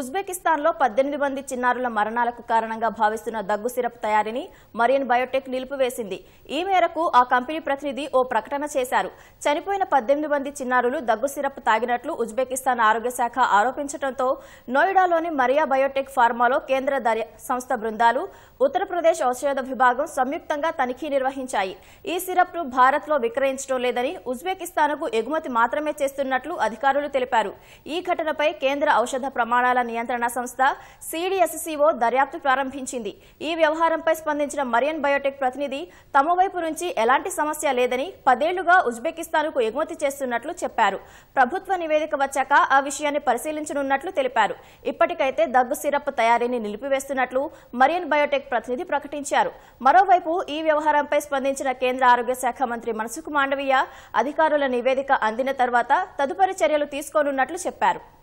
ఉజ్బెకిస్తాన్లో పద్దెనిమిది మంది చిన్నారుల మరణాలకు కారణంగా భావిస్తున్న దగ్గు సిరప్ తయారీని మరియన్ బయోటెక్ నిలిపివేసింది ఈ మేరకు ఆ కంపెనీ ప్రతినిధి ఓ ప్రకటన చేశారు చనిపోయిన పద్దెనిమిది మంది చిన్నారులు దగ్గు సిరప్ తాగినట్లు ఉజ్బెకిస్తాన్ ఆరోగ్య శాఖ ఆరోపించడంతో నోయిడాలోని మరియా బయోటెక్ ఫార్మాలో కేంద్ర సంస్థ బృందాలు ఉత్తరప్రదేశ్ ఔషధ విభాగం సంయుక్తంగా తనిఖీ నిర్వహించాయి ఈ సిరప్ను భారత్లో విక్రయించడం లేదని ఉజ్బెకిస్తాన్కు ఎగుమతి మాత్రమే చేస్తున్నట్లు అధికారులు తెలిపారు ఈ ఘటనపై కేంద్ర ఔషధ ప్రమాణాల నియంత్రణ సంస్థ సిడిఎస్సిఓ దర్యాప్తు ప్రారంభించింది ఈ వ్యవహారంపై స్పందించిన మరియన్ బయోటెక్ ప్రతినిధి తమ వైపు నుంచి ఎలాంటి సమస్య లేదని పదేళ్లుగా కు ఎగుమతి చేస్తున్నట్లు చెప్పారు ప్రభుత్వ నివేదిక వచ్చాక ఆ విషయాన్ని పరిశీలించనున్నట్లు తెలిపారు ఇప్పటికైతే దగ్గు సిరప్ తయారీని నిలిపివేస్తున్నట్లు మరియన్ బయోటెక్ ప్రతినిధి ప్రకటించారు మరోవైపు ఈ వ్యవహారంపై స్పందించిన కేంద్ర ఆరోగ్య శాఖ మంత్రి మనసుకు మాండవీయ అధికారుల నివేదిక అందిన తర్వాత తదుపరి చర్యలు తీసుకోనున్నట్లు చెప్పారు